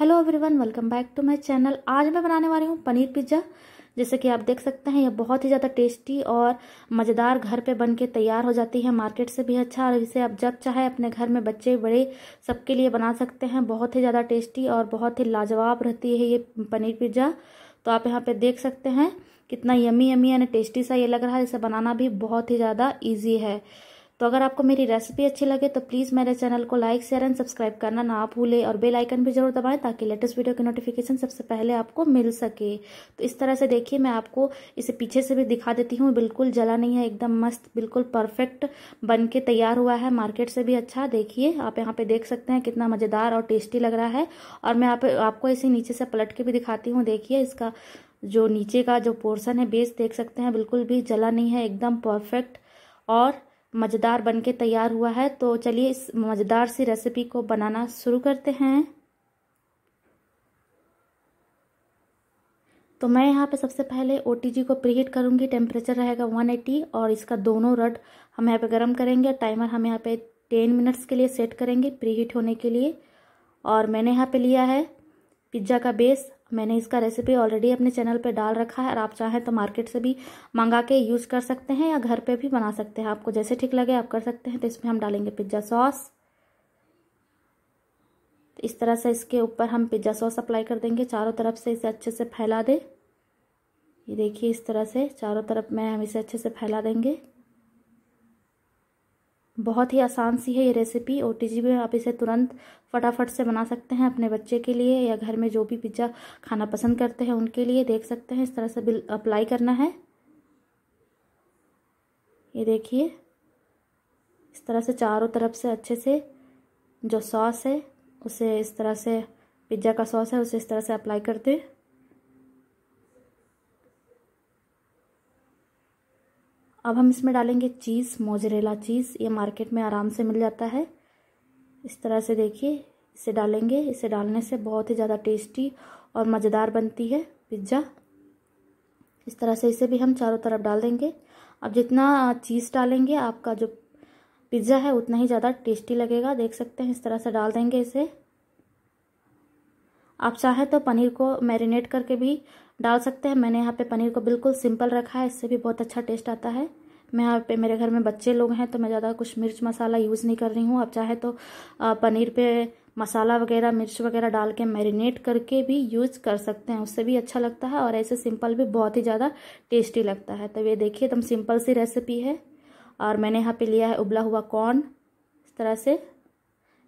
hello everyone welcome back to my channel आज मैं बनाने वाली हूँ पनीर पिज्ज़ा जैसे कि आप देख सकते हैं यह बहुत ही ज़्यादा टेस्टी और मज़ेदार घर पे बनके तैयार हो जाती है मार्केट से भी अच्छा और इसे आप जब चाहे अपने घर में बच्चे बड़े सबके लिए बना सकते हैं बहुत ही ज़्यादा टेस्टी और बहुत ही लाजवाब रहती है ये पनीर पिज्ज़ा तो आप यहाँ पर देख सकते हैं कितना यमी यमी यानी टेस्टी सा ये लग रहा है इसे बनाना भी बहुत ही ज़्यादा ईजी है तो अगर आपको मेरी रेसिपी अच्छी लगे तो प्लीज़ मेरे चैनल को लाइक शेयर एंड सब्सक्राइब करना ना भूले और बेल आइकन भी जरूर दबाएं ताकि लेटेस्ट वीडियो की नोटिफिकेशन सबसे पहले आपको मिल सके तो इस तरह से देखिए मैं आपको इसे पीछे से भी दिखा देती हूँ बिल्कुल जला नहीं है एकदम मस्त बिल्कुल परफेक्ट बन के तैयार हुआ है मार्केट से भी अच्छा देखिए आप यहाँ पर देख सकते हैं कितना मज़ेदार और टेस्टी लग रहा है और मैं आप, आपको इसे नीचे से पलट के भी दिखाती हूँ देखिए इसका जो नीचे का जो पोर्सन है बेस देख सकते हैं बिल्कुल भी जला नहीं है एकदम परफेक्ट और मज़ेदार बनके तैयार हुआ है तो चलिए इस मज़ेदार सी रेसिपी को बनाना शुरू करते हैं तो मैं यहाँ पे सबसे पहले ओ को प्रीहीट करूँगी टेम्परेचर रहेगा 180 और इसका दोनों रड हम यहाँ पे गर्म करेंगे टाइमर हम यहाँ पे 10 मिनट्स के लिए सेट करेंगे प्रीहीट होने के लिए और मैंने यहाँ पे लिया है पिज्ज़ा का बेस मैंने इसका रेसिपी ऑलरेडी अपने चैनल पे डाल रखा है और आप चाहें तो मार्केट से भी मंगा के यूज़ कर सकते हैं या घर पे भी बना सकते हैं आपको जैसे ठीक लगे आप कर सकते हैं तो इसमें हम डालेंगे पिज्ज़ा सॉस तो इस तरह से इसके ऊपर हम पिज्ज़ा सॉस अप्लाई कर देंगे चारों तरफ से इसे अच्छे से फैला दें ये देखिए इस तरह से चारों तरफ में हम इसे अच्छे से फैला देंगे बहुत ही आसान सी है ये रेसिपी ओ टी जी में आप इसे तुरंत फटाफट से बना सकते हैं अपने बच्चे के लिए या घर में जो भी पिज्ज़ा खाना पसंद करते हैं उनके लिए देख सकते हैं इस तरह से बिल अप्लाई करना है ये देखिए इस तरह से चारों तरफ से अच्छे से जो सॉस है उसे इस तरह से पिज्ज़ा का सॉस है उसे इस तरह से अप्लाई कर दें अब हम इसमें डालेंगे चीज़ मोजरेला चीज़ ये मार्केट में आराम से मिल जाता है इस तरह से देखिए इसे डालेंगे इसे डालने से बहुत ही ज़्यादा टेस्टी और मज़ेदार बनती है पिज्ज़ा इस तरह से इसे भी हम चारों तरफ डाल देंगे अब जितना चीज़ डालेंगे आपका जो पिज़्ज़ा है उतना ही ज़्यादा टेस्टी लगेगा देख सकते हैं इस तरह से डाल देंगे इसे आप चाहें तो पनीर को मैरिनेट करके भी डाल सकते हैं मैंने यहाँ पे पनीर को बिल्कुल सिंपल रखा है इससे भी बहुत अच्छा टेस्ट आता है मैं यहाँ पे मेरे घर में बच्चे लोग हैं तो मैं ज़्यादा कुछ मिर्च मसाला यूज़ नहीं कर रही हूँ आप चाहे तो पनीर पे मसाला वगैरह मिर्च वगैरह डाल के मैरिनेट करके भी यूज़ कर सकते हैं उससे भी अच्छा लगता है और ऐसे सिंपल भी बहुत ही ज़्यादा टेस्टी लगता है तो ये देखिए एकदम सिंपल सी रेसिपी है और मैंने यहाँ पे लिया है उबला हुआ कॉर्न इस तरह से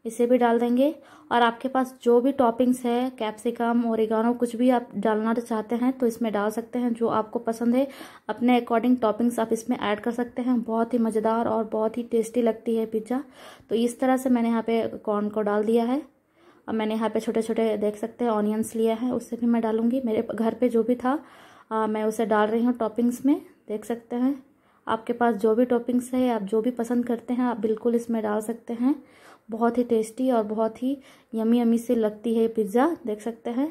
इसे भी डाल देंगे और आपके पास जो भी टॉपिंग्स है कैप्सिकम ओरिगानो कुछ भी आप डालना चाहते हैं तो इसमें डाल सकते हैं जो आपको पसंद है अपने अकॉर्डिंग टॉपिंग्स आप इसमें ऐड कर सकते हैं बहुत ही मज़ेदार और बहुत ही टेस्टी लगती है पिज्ज़ा तो इस तरह से मैंने यहाँ पे कॉर्न को डाल दिया है और मैंने यहाँ पर छोटे छोटे देख सकते हैं ऑनियंस लिया है उससे भी मैं डालूँगी मेरे घर पर जो भी था आ, मैं उसे डाल रही हूँ टॉपिंग्स में देख सकते हैं आपके पास जो भी टॉपिंग्स है आप जो भी पसंद करते हैं आप बिल्कुल इसमें डाल सकते हैं बहुत ही टेस्टी और बहुत ही यमी यमी से लगती है पिज़्ज़ा देख सकते हैं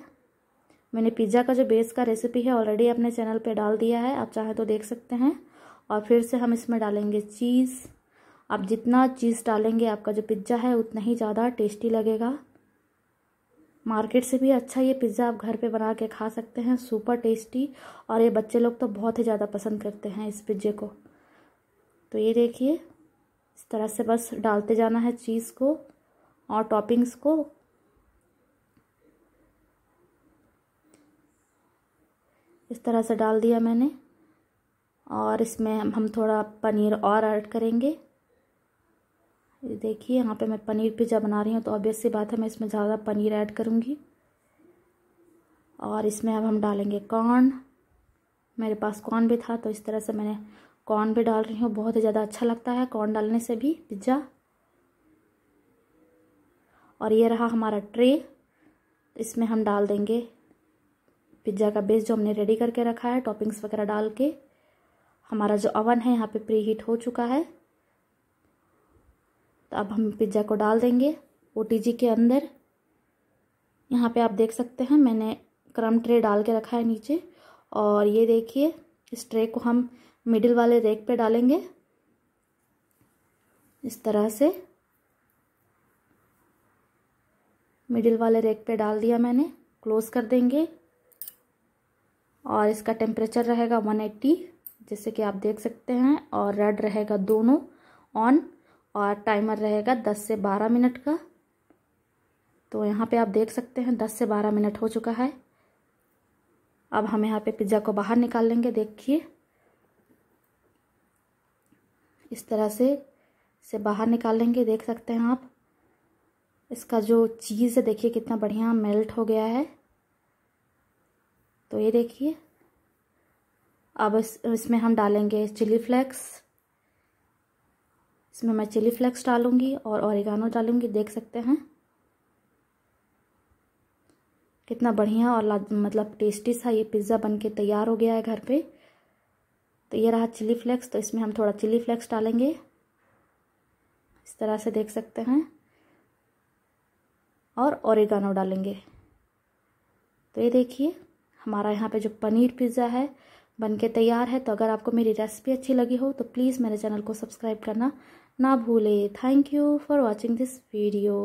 मैंने पिज़्ज़ा का जो बेस का रेसिपी है ऑलरेडी अपने चैनल पे डाल दिया है आप चाहें तो देख सकते हैं और फिर से हम इसमें डालेंगे चीज़ आप जितना चीज़ डालेंगे आपका जो पिज़्ज़ा है उतना ही ज़्यादा टेस्टी लगेगा मार्केट से भी अच्छा ये पिज़्ज़ा आप घर पे बना के खा सकते हैं सुपर टेस्टी और ये बच्चे लोग तो बहुत ही ज़्यादा पसंद करते हैं इस पिज़्ज़े को तो ये देखिए इस तरह से बस डालते जाना है चीज़ को और टॉपिंग्स को इस तरह से डाल दिया मैंने और इसमें हम थोड़ा पनीर और ऐड करेंगे देखिए यहाँ पे मैं पनीर पिज़्ज़ा बना रही हूँ तो ऑब्वियस सी बात है मैं इसमें ज़्यादा पनीर ऐड करूँगी और इसमें अब हम डालेंगे कॉर्न मेरे पास कॉर्न भी था तो इस तरह से मैंने कॉर्न भी डाल रही हूँ बहुत ही ज़्यादा अच्छा लगता है कॉर्न डालने से भी पिज्ज़ा और ये रहा हमारा ट्रे इसमें हम डाल देंगे पिज्ज़ा का बेस जो हमने रेडी करके रखा है टॉपिंग्स वगैरह डाल के हमारा जो अवन है यहाँ पे प्री हीट हो चुका है तो अब हम पिज्ज़ा को डाल देंगे ओ के अंदर यहाँ पे आप देख सकते हैं मैंने क्रम ट्रे डाल के रखा है नीचे और ये देखिए इस ट्रे को हम मिडिल वाले रेक पे डालेंगे इस तरह से मिडिल वाले रेक पे डाल दिया मैंने क्लोज़ कर देंगे और इसका टेम्परेचर रहेगा 180 जैसे कि आप देख सकते हैं और रेड रहेगा दोनों ऑन और टाइमर रहेगा 10 से 12 मिनट का तो यहाँ पे आप देख सकते हैं 10 से 12 मिनट हो चुका है अब हम यहाँ पे पिज़्ज़ा को बाहर निकाल लेंगे देखिए इस तरह से इसे बाहर निकालेंगे देख सकते हैं आप इसका जो चीज़ है देखिए कितना बढ़िया मेल्ट हो गया है तो ये देखिए अब इस इसमें हम डालेंगे चिली फ्लेक्स इसमें मैं चिली फ्लेक्स डालूँगी और औरगानो डालूँगी देख सकते हैं कितना बढ़िया और मतलब टेस्टी सा ये पिज़्ज़ा बनके तैयार हो गया है घर पे तो ये रहा चिली फ्लेक्स तो इसमें हम थोड़ा चिली फ्लेक्स डालेंगे इस तरह से देख सकते हैं और ओरिगानो डालेंगे तो ये देखिए हमारा यहाँ पे जो पनीर पिज़्ज़ा है बनके तैयार है तो अगर आपको मेरी रेसिपी अच्छी लगी हो तो प्लीज़ मेरे चैनल को सब्सक्राइब करना ना भूलें thank you for watching this video